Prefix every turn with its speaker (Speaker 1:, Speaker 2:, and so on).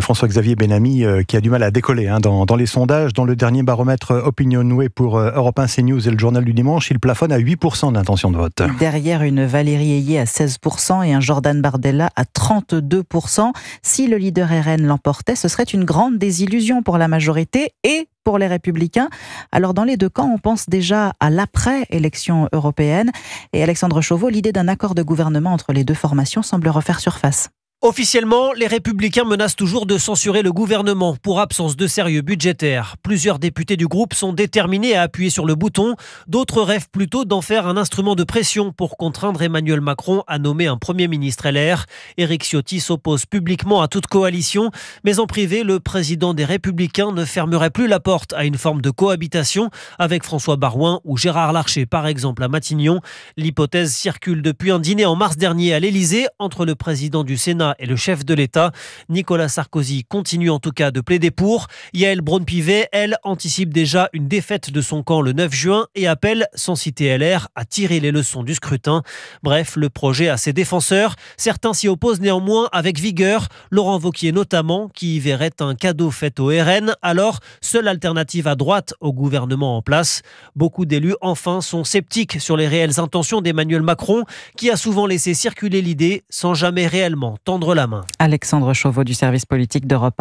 Speaker 1: François-Xavier Benami euh, qui a du mal à décoller hein, dans, les sondages. Dans le dernier baromètre euh, Opinionway pour euh, Europe 1 CNews et le journal du dimanche, il plafonne à 8% d'intention de vote.
Speaker 2: Derrière une Valérie Ayé à 16% et un Jordan Bardella à 32%. Si le leader RN l'emportait, ce serait une grande désillusion pour la majorité et pour les républicains. Alors dans les deux camps, on pense déjà à l'après-élection européenne. Et Alexandre Chauveau, l'idée d'un accord de gouvernement entre les deux formations semble refaire surface.
Speaker 3: Officiellement, les républicains menacent toujours de censurer le gouvernement pour absence de sérieux budgétaire. Plusieurs députés du groupe sont déterminés à appuyer sur le bouton. D'autres rêvent plutôt d'en faire un instrument de pression pour contraindre Emmanuel Macron à nommer un Premier ministre LR. Éric Ciotti s'oppose publiquement à toute coalition, mais en privé, le président des républicains ne fermerait plus la porte à une forme de cohabitation avec François Barouin ou Gérard Larcher, par exemple, à Matignon. L'hypothèse circule depuis un dîner en mars dernier à l'Élysée entre le président du Sénat et le chef de l'État. Nicolas Sarkozy continue en tout cas de plaider pour. Yael Braun-Pivet, elle, anticipe déjà une défaite de son camp le 9 juin et appelle, sans citer LR, à tirer les leçons du scrutin. Bref, le projet a ses défenseurs. Certains s'y opposent néanmoins avec vigueur. Laurent Vauquier notamment, qui y verrait un cadeau fait au RN, alors seule alternative à droite au gouvernement en place. Beaucoup d'élus, enfin, sont sceptiques sur les réelles intentions d'Emmanuel Macron, qui a souvent laissé circuler l'idée sans jamais réellement tendre la main.
Speaker 2: Alexandre Chauveau du service politique d'Europe